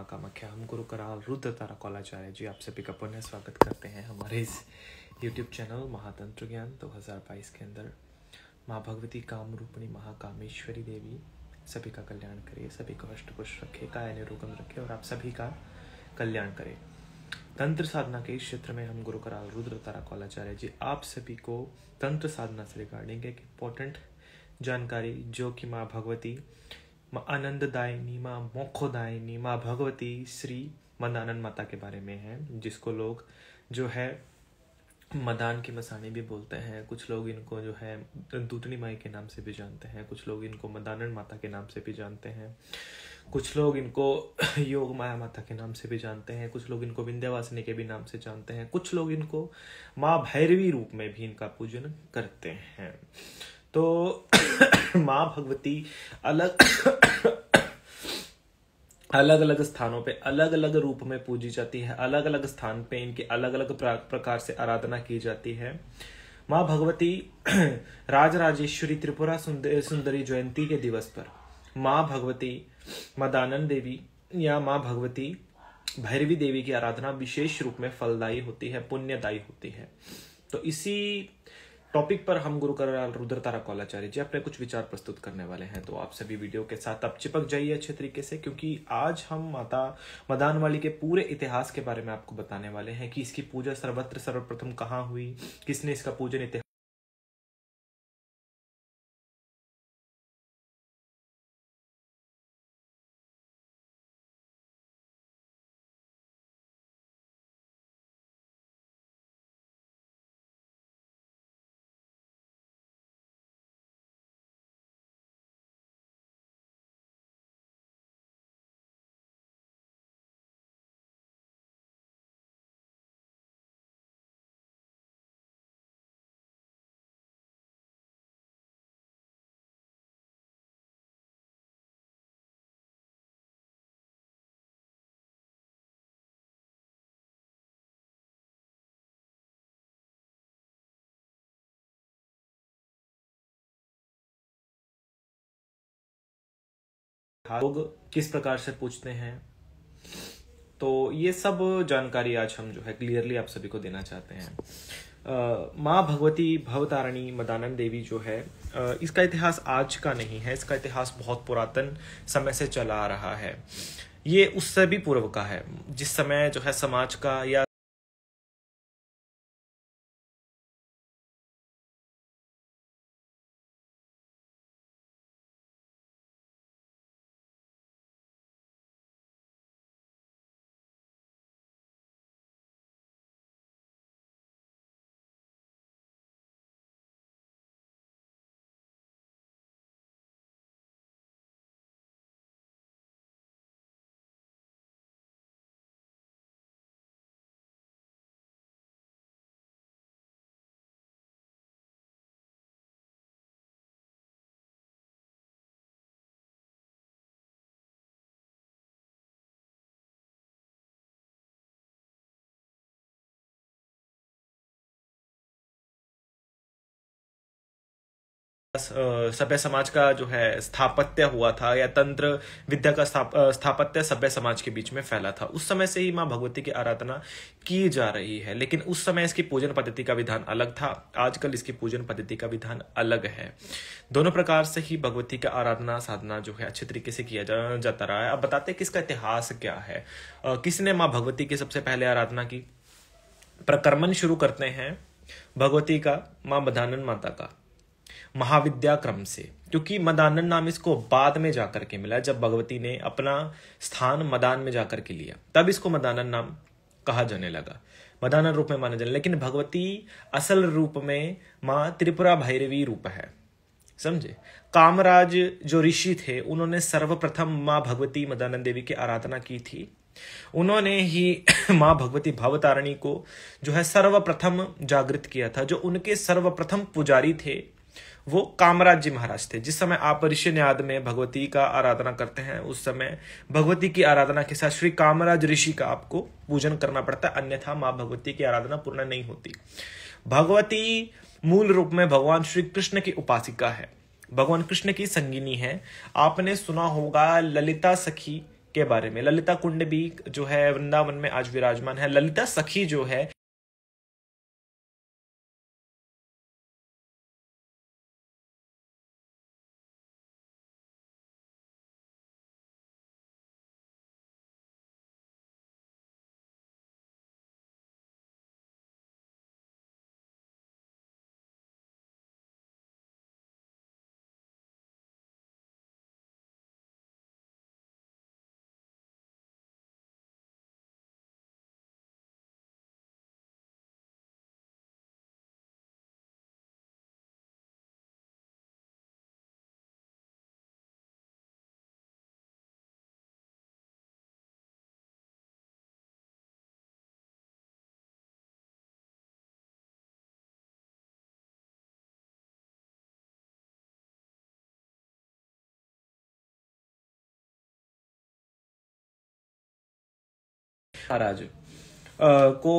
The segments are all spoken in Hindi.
नमः कामाख्या हम गुरु कराल रुद्र तारा कौलाचार्य जी आप सभी का ने स्वागत करते हैं हमारे इस यूट्यूब चैनल महातंत्र ज्ञान 2022 के अंदर माँ भगवती कामरूपिणी महाकामेश्वरी देवी सभी का कल्याण करे सभी को अष्ट पुष्ट रखे काया निरोगम रखे और आप सभी का कल्याण करे तंत्र साधना के इस क्षेत्र में हम गुरु कराल रुद्र तारा कौलाचार्य जी आप सभी को तंत्र साधना से रिगार्डिंग एक इम्पोर्टेंट जानकारी जो कि माँ भगवती माँ आनंददायिनी माँ मोक्षदायिनी माँ भगवती श्री मदानंद माता के बारे में है जिसको लोग जो है मदान की मसानी भी बोलते हैं कुछ लोग इनको जो है दूतनी माई के नाम से भी जानते हैं कुछ लोग इनको मदानंद माता के नाम से भी जानते हैं कुछ लोग इनको योग माया माता के नाम से भी जानते हैं कुछ लोग इनको विंध्यावासिनी के भी नाम से जानते हैं कुछ लोग इनको माँ भैरवी रूप में भी इनका पूजन करते हैं तो माँ भगवती अलग अलग अलग स्थानों पे अलग अलग रूप में पूजी जाती है अलग अलग स्थान पे इनकी अलग अलग प्रकार से आराधना की जाती है माँ भगवती राजराजेश्वरी त्रिपुरा सुंदरी जयंती के दिवस पर माँ भगवती मदानंद देवी या माँ भगवती भैरवी देवी की आराधना विशेष रूप में फलदायी होती है पुण्यदायी होती है तो इसी टॉपिक पर हम गुरु रुद्र तारा कौलाचार्य जी अपने कुछ विचार प्रस्तुत करने वाले हैं तो आप सभी वीडियो के साथ आप चिपक जाइए अच्छे तरीके से क्योंकि आज हम माता मदान वाली के पूरे इतिहास के बारे में आपको बताने वाले हैं कि इसकी पूजा सर्वत्र सर्वप्रथम कहाँ हुई किसने इसका पूजन इतिहास था लोग किस प्रकार से पूछते हैं तो ये सब जानकारी आज हम जो है क्लियरली आप सभी को देना चाहते हैं माँ भगवती भवतारणी मदानंद देवी जो है आ, इसका इतिहास आज का नहीं है इसका इतिहास बहुत पुरातन समय से चला आ रहा है ये उससे भी पूर्व का है जिस समय जो है समाज का या सभ्य समाज का जो है स्थापत्य हुआ था या तंत्र विद्या का स्थापत्य सभ्य समाज के बीच में फैला था उस समय से ही माँ भगवती की आराधना की जा रही है लेकिन उस समय इसकी पूजन पद्धति का विधान अलग था आजकल इसकी पूजन पद्धति का विधान अलग है दोनों प्रकार से ही भगवती का आराधना साधना जो है अच्छे तरीके से किया जा, जाता रहा है अब बताते हैं कि इसका इतिहास क्या है किसने माँ भगवती की सबसे पहले आराधना की प्रक्रमण शुरू करते हैं भगवती का माँ बधानन माता का महाविद्या क्रम से क्योंकि मदानन नाम इसको बाद में जाकर के मिला जब भगवती ने अपना स्थान मदान में जाकर के लिया तब इसको मदानन नाम कहा जाने लगा मदानन रूप में माना जाने लेकिन भगवती असल रूप में माँ त्रिपुरा भैरवी रूप है समझे कामराज जो ऋषि थे उन्होंने सर्वप्रथम माँ भगवती मदानंद देवी की आराधना की थी उन्होंने ही माँ भगवती भवतारणी को जो है सर्वप्रथम जागृत किया था जो उनके सर्वप्रथम पुजारी थे वो कामराज जी महाराज थे जिस समय आप ऋषिन्याद में भगवती का आराधना करते हैं उस समय भगवती की आराधना के साथ श्री कामराज ऋषि का आपको पूजन करना पड़ता है अन्यथा माँ भगवती की आराधना पूर्ण नहीं होती भगवती मूल रूप में भगवान श्री कृष्ण की उपासिका है भगवान कृष्ण की संगिनी है आपने सुना होगा ललिता सखी के बारे में ललिता कुंड भी जो है वृंदावन में आज विराजमान है ललिता सखी जो है महाराज को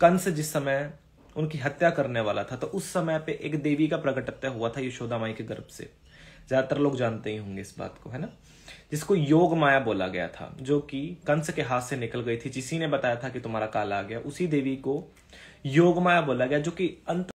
कंस जिस समय उनकी हत्या करने वाला था तो उस समय पे एक देवी का प्रकटत्य हुआ था यशोदा माई के गर्भ से ज्यादातर लोग जानते ही होंगे इस बात को है ना जिसको योग माया बोला गया था जो कि कंस के हाथ से निकल गई थी जिसी ने बताया था कि तुम्हारा काल आ गया उसी देवी को योग माया बोला गया जो कि अंत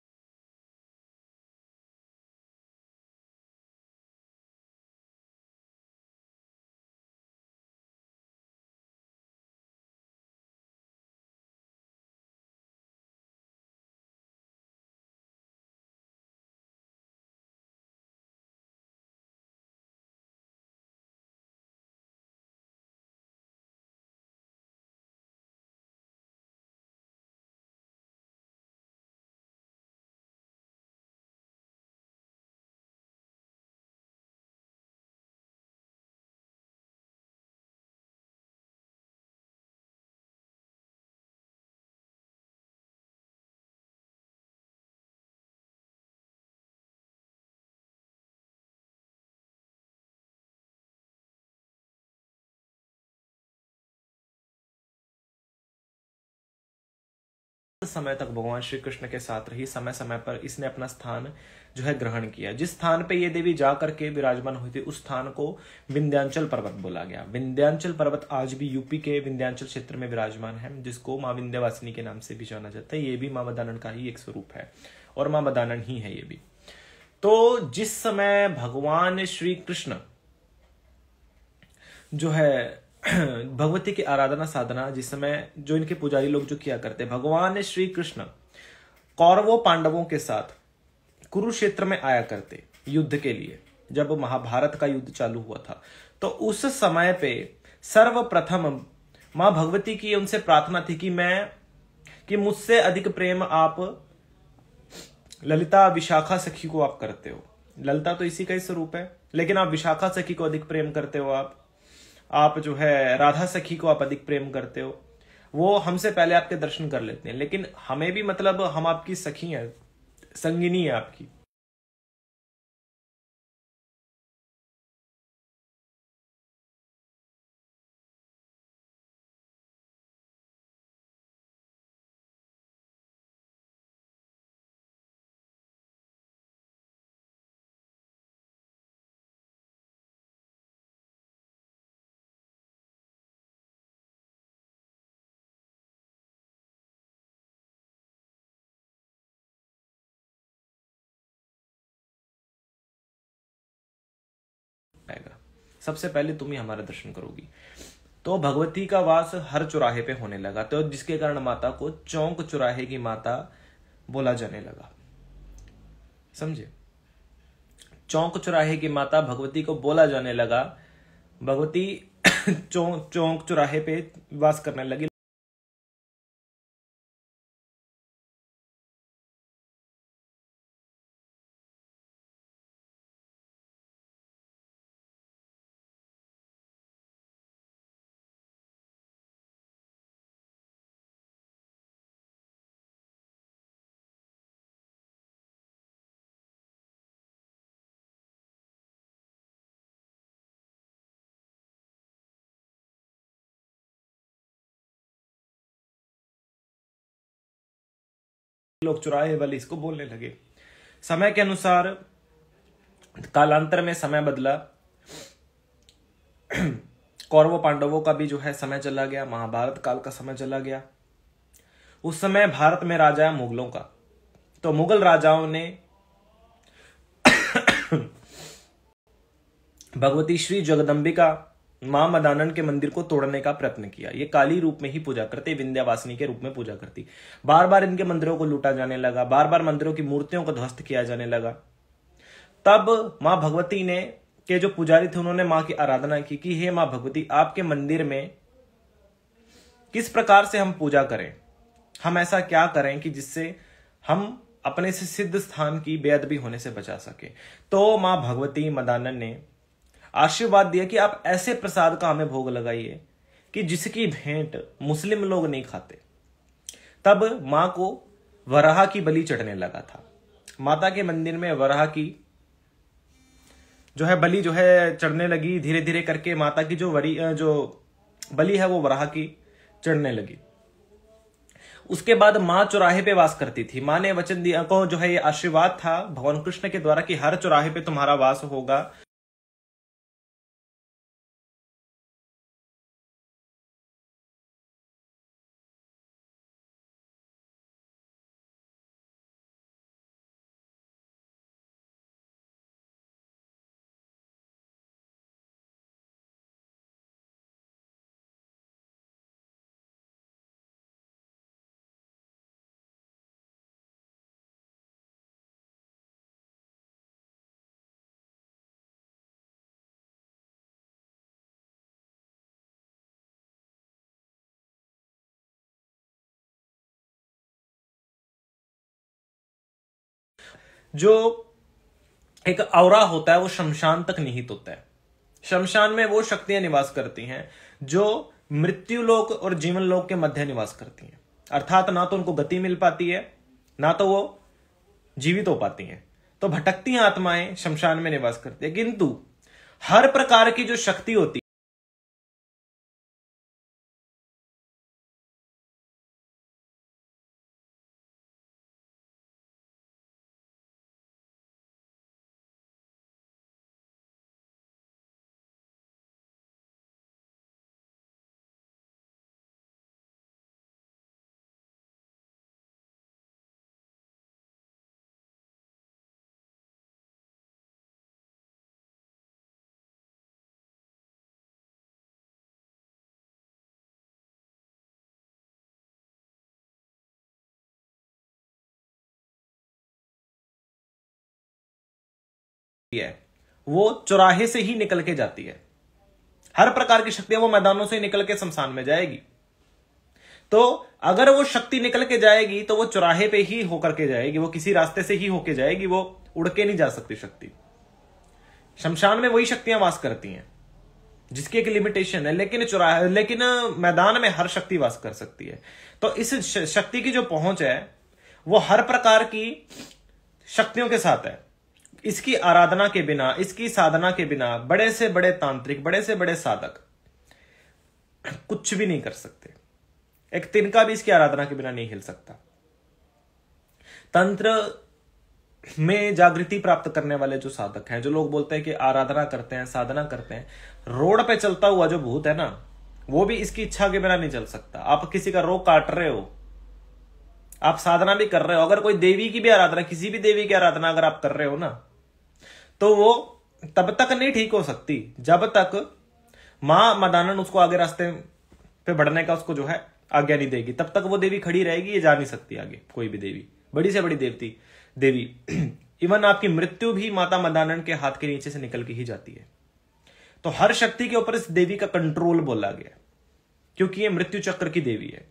समय तक भगवान श्री कृष्ण के साथ रही समय समय पर इसने अपना स्थान जो है ग्रहण किया जिस स्थान पे ये देवी जा करके विराजमान हुई थी उस स्थान को विंध्यांचल पर्वत बोला गया विंध्यांचल पर्वत आज भी यूपी के विंध्यांचल क्षेत्र में विराजमान है जिसको माँ विंध्यवासिनी के नाम से भी जाना जाता है ये भी माँ मदानन का ही एक स्वरूप है और माँ मदानन ही है ये भी तो जिस समय भगवान श्री कृष्ण जो है भगवती की आराधना साधना जिस समय जो इनके पुजारी लोग जो किया करते भगवान श्री कृष्ण कौरवों पांडवों के साथ कुरुक्षेत्र में आया करते युद्ध के लिए जब महाभारत का युद्ध चालू हुआ था तो उस समय पे सर्वप्रथम माँ भगवती की उनसे प्रार्थना थी कि मैं कि मुझसे अधिक प्रेम आप ललिता विशाखा सखी को आप करते हो ललिता तो इसी का ही स्वरूप है लेकिन आप विशाखा सखी को अधिक प्रेम करते हो आप आप जो है राधा सखी को आप अधिक प्रेम करते हो वो हमसे पहले आपके दर्शन कर लेते हैं लेकिन हमें भी मतलब हम आपकी सखी हैं संगिनी है आपकी सबसे पहले तुम ही हमारा दर्शन करोगी तो भगवती का वास हर चौराहे पे होने लगा तो जिसके कारण माता को चौंक चौराहे की माता बोला जाने लगा समझे चौंक चौराहे की माता भगवती को बोला जाने लगा भगवती चौंक चौंक चौराहे पे वास करने लगी लोग चुराहे वाले इसको बोलने लगे समय के अनुसार कालांतर में समय बदला कौरव पांडवों का भी जो है समय चला गया महाभारत काल का समय चला गया उस समय भारत में राजा है मुगलों का तो मुगल राजाओं ने भगवती श्री जगदम्बिका मां मदानन के मंदिर को तोड़ने का प्रयत्न किया ये काली रूप में ही पूजा करते विंध्यावासिनी के रूप में पूजा करती बार बार इनके मंदिरों को लूटा जाने लगा बार बार मंदिरों की मूर्तियों को ध्वस्त किया जाने लगा तब मां भगवती ने के जो पुजारी थे उन्होंने मां की आराधना की कि हे मां भगवती आपके मंदिर में किस प्रकार से हम पूजा करें हम ऐसा क्या करें कि जिससे हम अपने से सिद्ध स्थान की बेअदबी होने से बचा सके तो मां भगवती मदानन ने आशीर्वाद दिया कि आप ऐसे प्रसाद का हमें भोग लगाइए कि जिसकी भेंट मुस्लिम लोग नहीं खाते तब मां को वराह की बलि चढ़ने लगा था माता के मंदिर में वराह की जो है बलि जो है चढ़ने लगी धीरे धीरे करके माता की जो वरी जो बलि है वो वराह की चढ़ने लगी उसके बाद मां चौराहे पे वास करती थी माँ ने वचन दिया को जो है ये आशीर्वाद था भगवान कृष्ण के द्वारा कि हर चौराहे पे तुम्हारा वास होगा जो एक औरा होता है वो शमशान तक निहित होता है शमशान में वो शक्तियां निवास करती हैं जो मृत्यु लोक और जीवन लोक के मध्य निवास करती हैं अर्थात ना तो उनको गति मिल पाती है ना तो वो जीवित हो पाती हैं तो भटकती आत्माएं शमशान में निवास करती है किंतु हर प्रकार की जो शक्ति होती है वो चौराहे से ही निकल के जाती है हर प्रकार की शक्तियां वो मैदानों से निकल के शमशान में जाएगी तो अगर वो शक्ति निकल के जाएगी तो वो चौराहे पे ही होकर के जाएगी वो किसी रास्ते से ही होके जाएगी वो उड़ के नहीं जा सकती शक्ति शमशान में वही शक्तियां वास करती हैं जिसकी एक लिमिटेशन है लेकिन चौराहे लेकिन मैदान में हर शक्ति वास कर सकती है तो इस शक्ति की जो पहुंच है वो हर प्रकार की शक्तियों के साथ है इसकी आराधना के बिना इसकी साधना के बिना बड़े से बड़े तांत्रिक बड़े से बड़े साधक कुछ भी नहीं कर सकते एक तिनका भी इसकी आराधना के बिना नहीं हिल सकता तंत्र में जागृति प्राप्त करने वाले जो साधक हैं जो लोग बोलते हैं कि आराधना करते हैं साधना करते हैं रोड पे चलता हुआ जो भूत है ना वो भी इसकी इच्छा के बिना नहीं चल सकता आप किसी का रोग काट रहे हो आप साधना भी कर रहे हो अगर कोई देवी की भी आराधना किसी भी देवी की आराधना अगर आप कर रहे हो ना तो वो तब तक नहीं ठीक हो सकती जब तक मां मदानन उसको आगे रास्ते पे बढ़ने का उसको जो है आज्ञा नहीं देगी तब तक वो देवी खड़ी रहेगी ये जा नहीं सकती आगे कोई भी देवी बड़ी से बड़ी देवती देवी इवन आपकी मृत्यु भी माता मदानन के हाथ के नीचे से निकल के ही जाती है तो हर शक्ति के ऊपर इस देवी का कंट्रोल बोला गया क्योंकि ये मृत्यु चक्र की देवी है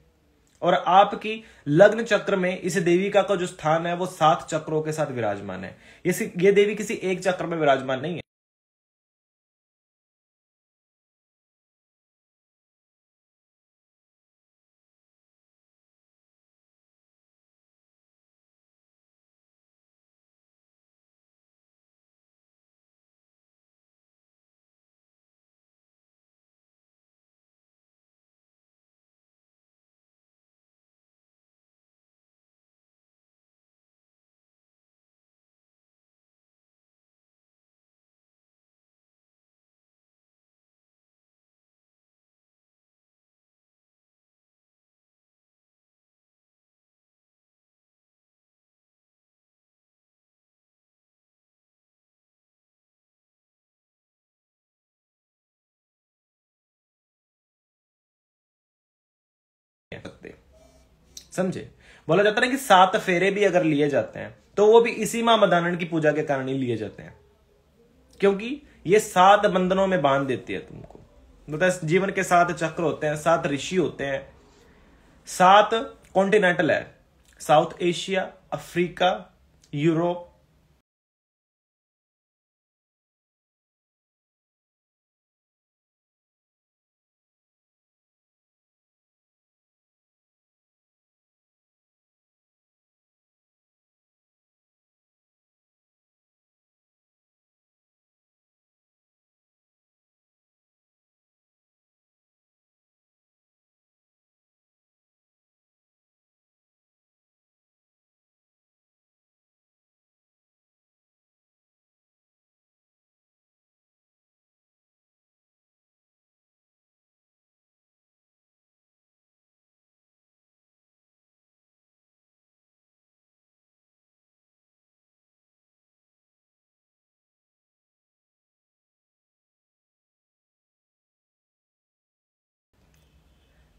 और आपकी लग्न चक्र में इस देवी का जो स्थान है वो सात चक्रों के साथ विराजमान है ये देवी किसी एक चक्र में विराजमान नहीं है समझे बोला जाता है कि सात फेरे भी अगर लिए जाते हैं तो वो भी इसी मां मदानंद की पूजा के कारण ही लिए जाते हैं क्योंकि ये सात बंधनों में बांध देती है तुमको मतलब जीवन के सात चक्र होते हैं सात ऋषि होते हैं सात कॉन्टिनेंटल है South Asia Africa Europe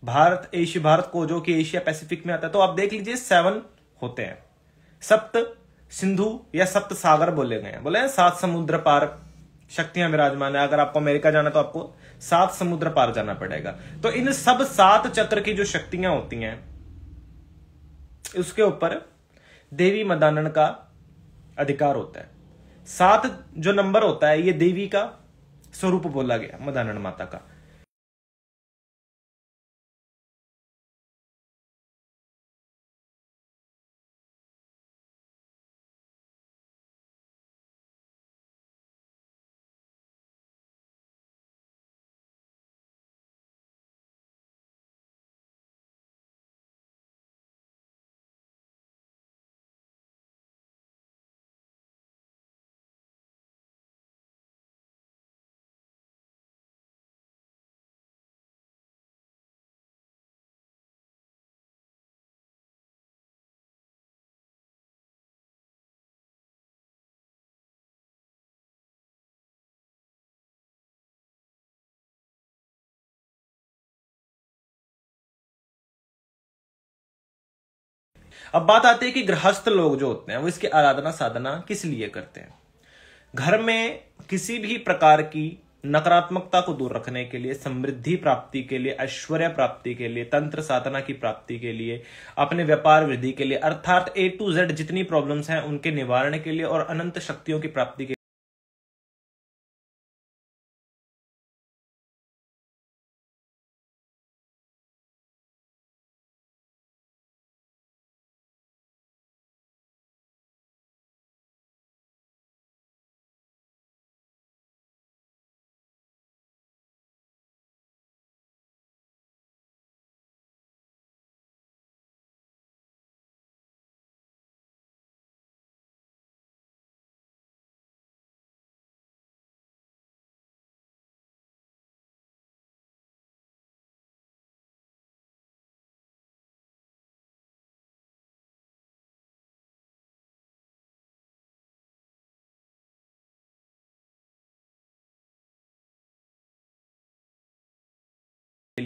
Bharat Asia Bharat को जो कि एशिया पैसिफिक में आता है तो आप देख लीजिए सेवन होते हैं सप्त सिंधु या सप्त सागर बोले गए हैं बोले हैं सात समुद्र पार शक्तियां विराजमान है अगर आपको अमेरिका जाना तो आपको सात समुद्र पार जाना पड़ेगा तो इन सब सात चक्र की जो शक्तियां होती हैं उसके ऊपर देवी मदानन का अधिकार होता है सात जो नंबर होता है ये देवी का स्वरूप बोला गया मदानन माता का अब बात आती है कि गृहस्थ लोग जो होते हैं वो इसकी आराधना साधना किस लिए करते हैं घर में किसी भी प्रकार की नकारात्मकता को दूर रखने के लिए समृद्धि प्राप्ति के लिए ऐश्वर्य प्राप्ति के लिए तंत्र साधना की प्राप्ति के लिए अपने व्यापार वृद्धि के लिए अर्थात ए टू जेड जितनी प्रॉब्लम्स हैं उनके निवारण के लिए और अनंत शक्तियों की प्राप्ति के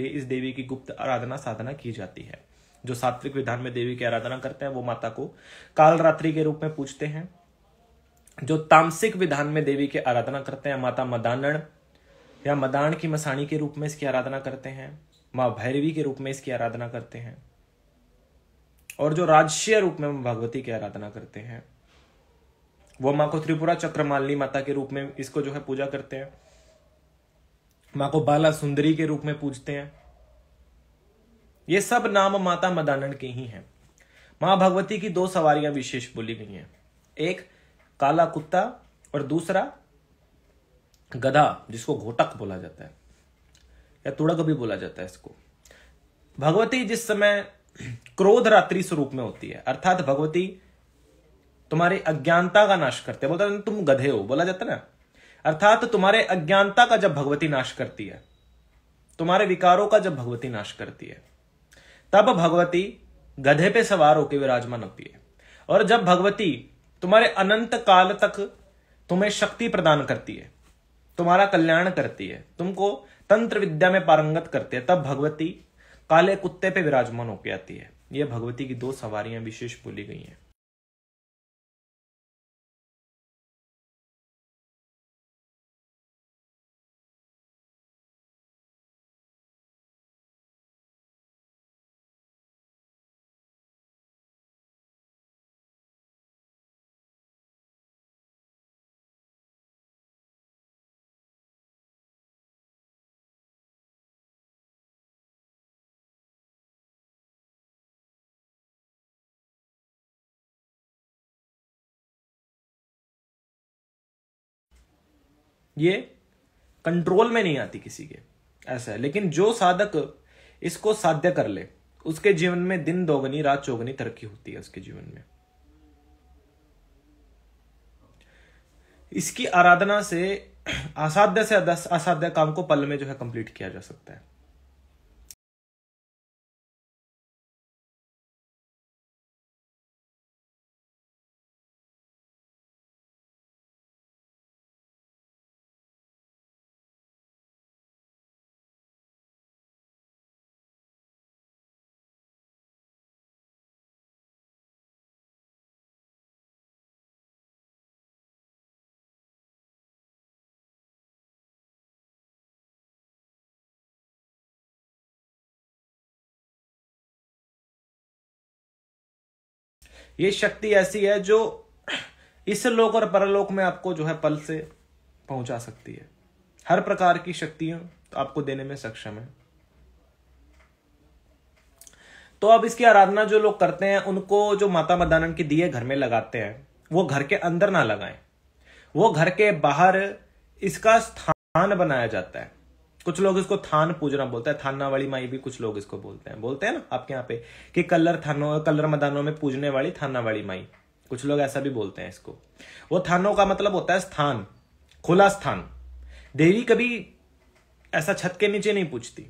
लिए इस देवी की गुप्त आराधना साधना की जाती है जो सात्विक विधान में देवी की आराधना करते हैं वो माता को कालरात्रि के रूप में पूछते हैं जो तामसिक विधान में देवी की आराधना करते हैं माता मदानण या मदान की मसाणी के रूप में इसकी आराधना करते हैं माँ भैरवी के रूप में इसकी आराधना करते हैं और जो राजशीय रूप में भगवती की आराधना करते हैं वो माँ को त्रिपुरा चक्रमालिनी माता के रूप में इसको जो है पूजा करते हैं माँ को बाला सुंदरी के रूप में पूजते हैं ये सब नाम माता मदानंद के ही हैं माँ भगवती की दो सवारियां विशेष बोली गई हैं एक काला कुत्ता और दूसरा गधा जिसको घोटक बोला जाता है या तुड़क भी बोला जाता है इसको भगवती जिस समय क्रोध रात्रि स्वरूप में होती है अर्थात भगवती तुम्हारी अज्ञानता का नाश करते हैं बोलता तुम गधे हो बोला जाता ना अर्थात तुम्हारे अज्ञानता का जब भगवती नाश करती है तुम्हारे विकारों का जब भगवती नाश करती है तब भगवती गधे पे सवार होकर विराजमान होती है और जब भगवती तुम्हारे अनंत काल तक तुम्हें शक्ति प्रदान करती है तुम्हारा कल्याण करती है तुमको तंत्र विद्या में पारंगत करती है तब भगवती काले कुत्ते पे विराजमान होकर आती है यह भगवती की दो सवारियां विशेष बोली गई हैं ये कंट्रोल में नहीं आती किसी के ऐसा है लेकिन जो साधक इसको साध्य कर ले उसके जीवन में दिन दोगनी रात चौगनी तरक्की होती है उसके जीवन में इसकी आराधना से असाध्य से असाध्य काम को पल में जो है कंप्लीट किया जा सकता है ये शक्ति ऐसी है जो इस लोक और परलोक में आपको जो है पल से पहुंचा सकती है हर प्रकार की शक्तियां तो आपको देने में सक्षम है तो अब इसकी आराधना जो लोग करते हैं उनको जो माता मदानंद की दिए घर में लगाते हैं वो घर के अंदर ना लगाएं वो घर के बाहर इसका स्थान बनाया जाता है कुछ लोग इसको थान पूजना बोलते हैं थाना वाली माई भी कुछ लोग इसको बोलते हैं बोलते हैं ना आपके यहाँ पे कि कलर थानों कलर मैदानों में पूजने वाली थाना वाली माई कुछ लोग ऐसा भी बोलते हैं इसको वो थानों का मतलब होता है स्थान खुला स्थान देवी कभी ऐसा छत के नीचे नहीं पूछती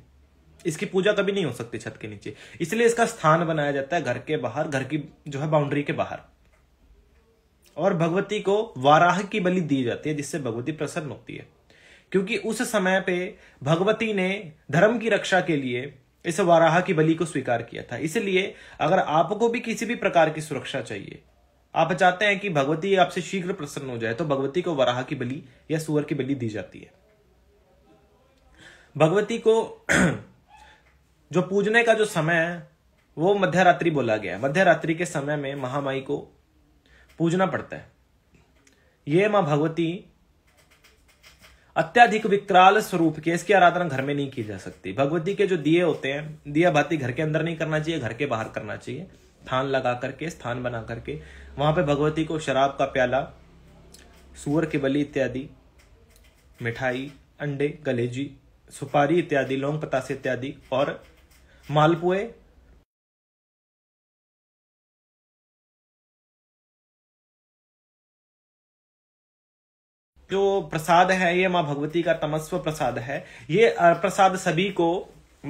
इसकी पूजा कभी नहीं हो सकती छत के नीचे इसलिए इसका स्थान बनाया जाता है घर के बाहर घर की जो है बाउंड्री के बाहर और भगवती को वाराह की बलि दी जाती है जिससे भगवती प्रसन्न होती है क्योंकि उस समय पे भगवती ने धर्म की रक्षा के लिए इस वाराह की बलि को स्वीकार किया था इसलिए अगर आपको भी किसी भी प्रकार की सुरक्षा चाहिए आप चाहते हैं कि भगवती आपसे शीघ्र प्रसन्न हो जाए तो भगवती को वराह की बलि या सुअर की बलि दी जाती है भगवती को जो पूजने का जो समय है वो मध्यरात्रि बोला गया है मध्यरात्रि के समय में महामाई को पूजना पड़ता है ये मां भगवती अत्याधिक विकराल स्वरूप के इसकी आराधना घर में नहीं की जा सकती भगवती के जो दिए होते हैं दिया भाती घर के अंदर नहीं करना चाहिए घर के बाहर करना चाहिए थान लगा करके स्थान बना करके वहां पे भगवती को शराब का प्याला सुअर की बलि इत्यादि मिठाई अंडे गलेजी सुपारी इत्यादि लौंग पतासे इत्यादि और मालपुए जो प्रसाद है ये माँ भगवती का तमस्व प्रसाद है ये प्रसाद सभी को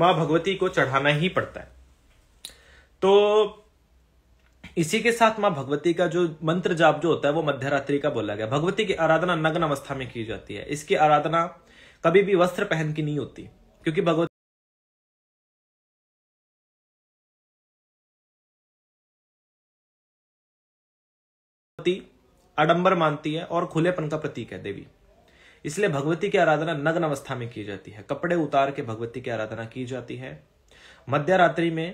माँ भगवती को चढ़ाना ही पड़ता है तो इसी के साथ माँ भगवती का जो मंत्र जाप जो होता है वो मध्यरात्रि का बोला गया भगवती की आराधना नग्न अवस्था में की जाती है इसकी आराधना कभी भी वस्त्र पहन की नहीं होती क्योंकि भगवती अडंबर मानती है और खुलेपन का प्रतीक है देवी इसलिए भगवती की आराधना नग्न अवस्था में की जाती है कपड़े उतार के भगवती की आराधना की जाती है मध्यरात्रि में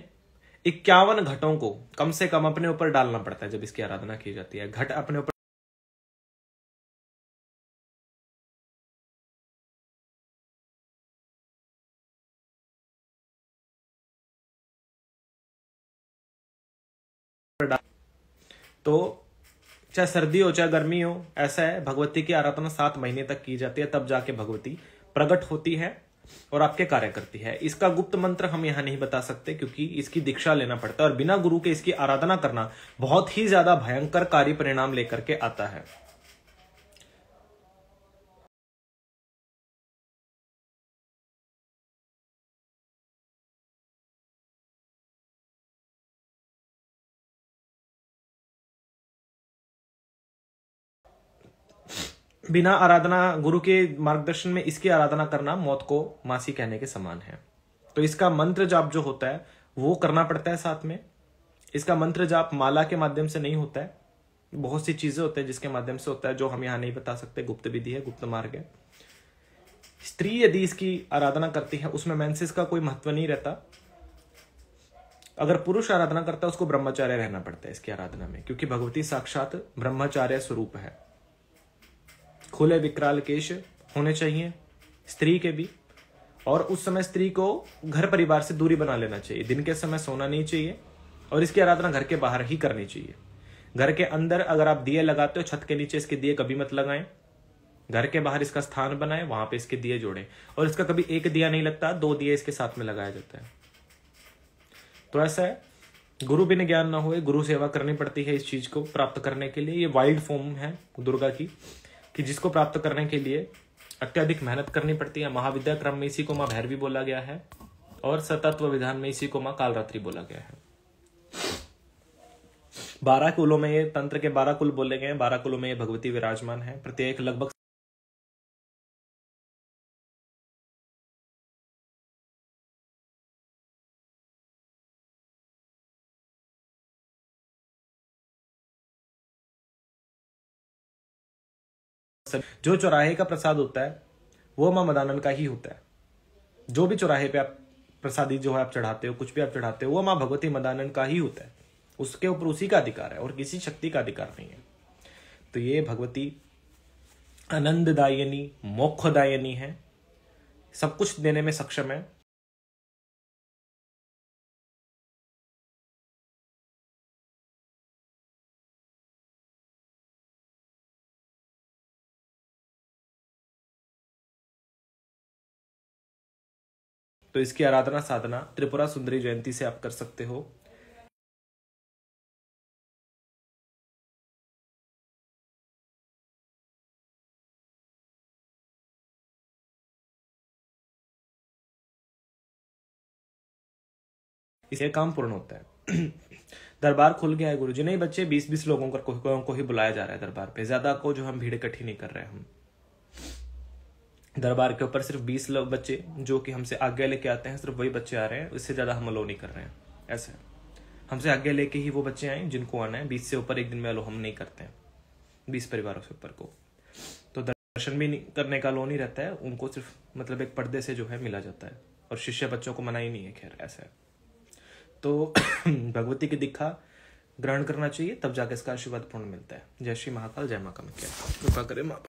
इक्यावन घटों को कम से कम अपने ऊपर डालना पड़ता है जब इसकी आराधना की जाती है घट अपने ऊपर तो चाहे सर्दी हो चाहे गर्मी हो ऐसा है भगवती की आराधना सात महीने तक की जाती है तब जाके भगवती प्रकट होती है और आपके कार्य करती है इसका गुप्त मंत्र हम यहाँ नहीं बता सकते क्योंकि इसकी दीक्षा लेना पड़ता है और बिना गुरु के इसकी आराधना करना बहुत ही ज्यादा भयंकर कार्य परिणाम लेकर के आता है बिना आराधना गुरु के मार्गदर्शन में इसकी आराधना करना मौत को मासी कहने के समान है तो इसका मंत्र जाप जो होता है वो करना पड़ता है साथ में इसका मंत्र जाप माला के माध्यम से नहीं होता है बहुत सी चीजें होते हैं जिसके माध्यम से होता है जो हम यहाँ नहीं बता सकते गुप्त विधि है गुप्त मार्ग है स्त्री यदि इसकी आराधना करती है उसमें मैंसिस का कोई महत्व नहीं रहता अगर पुरुष आराधना करता है उसको ब्रह्मचार्य रहना पड़ता है इसकी आराधना में क्योंकि भगवती साक्षात ब्रह्मचार्य स्वरूप है खुले विकराल केश होने चाहिए स्त्री के भी और उस समय स्त्री को घर परिवार से दूरी बना लेना चाहिए दिन के समय सोना नहीं चाहिए और इसकी आराधना घर के बाहर ही करनी चाहिए घर के अंदर अगर आप दिए लगाते हो छत के नीचे इसके दिए कभी मत लगाएं घर के बाहर इसका स्थान बनाए वहां पे इसके दिए जोड़े और इसका कभी एक दिया नहीं लगता दो दिए इसके साथ में लगाया जाता है तो ऐसा है गुरु बिन ज्ञान ना हुए गुरु सेवा करनी पड़ती है इस चीज को प्राप्त करने के लिए ये वाइल्ड फॉर्म है दुर्गा की कि जिसको प्राप्त करने के लिए अत्यधिक मेहनत करनी पड़ती है महाविद्या क्रम में इसी को माँ भैरवी बोला गया है और सतत्व विधान में इसी को माँ कालरात्रि बोला गया है बारह कुलों में ये तंत्र के बारह कुल बोले गए हैं बारह कुलों में ये भगवती विराजमान है प्रत्येक लगभग सब जो चौराहे का प्रसाद होता है वो माँ मदानन का ही होता है जो भी चौराहे पे आप प्रसादी जो है आप चढ़ाते हो कुछ भी आप चढ़ाते हो वो माँ भगवती मदानन का ही होता है उसके ऊपर उसी का अधिकार है और किसी शक्ति का अधिकार नहीं है तो ये भगवती आनंददायनी मोक्षदायनी है सब कुछ देने में सक्षम है तो इसकी आराधना साधना त्रिपुरा सुंदरी जयंती से आप कर सकते हो इसे काम पूर्ण होता है दरबार खुल गया है गुरुजी नहीं बच्चे बीस बीस लोगों को, को, को ही बुलाया जा रहा है दरबार पे ज्यादा को जो हम भीड़ इकट्ठी नहीं कर रहे हम दरबार के ऊपर सिर्फ बीस लोग बच्चे जो कि हमसे आज्ञा लेके आते हैं सिर्फ वही बच्चे आ रहे हैं इससे ज़्यादा हम अलो नहीं कर रहे हैं ऐसे हमसे आज्ञा लेके ही वो बच्चे आए जिनको आना है बीस से ऊपर एक दिन में अलो हम नहीं करते हैं बीस परिवारों से ऊपर को तो दर्शन भी करने का अलो नहीं रहता है उनको सिर्फ मतलब एक पर्दे से जो है मिला जाता है और शिष्य बच्चों को मना ही नहीं है खैर ऐसा है तो भगवती की दीक्षा ग्रहण करना चाहिए तब जाके इसका आशीर्वाद पूर्ण मिलता है जय श्री महाकाल जय माँ कामख्या कृपा करें माँ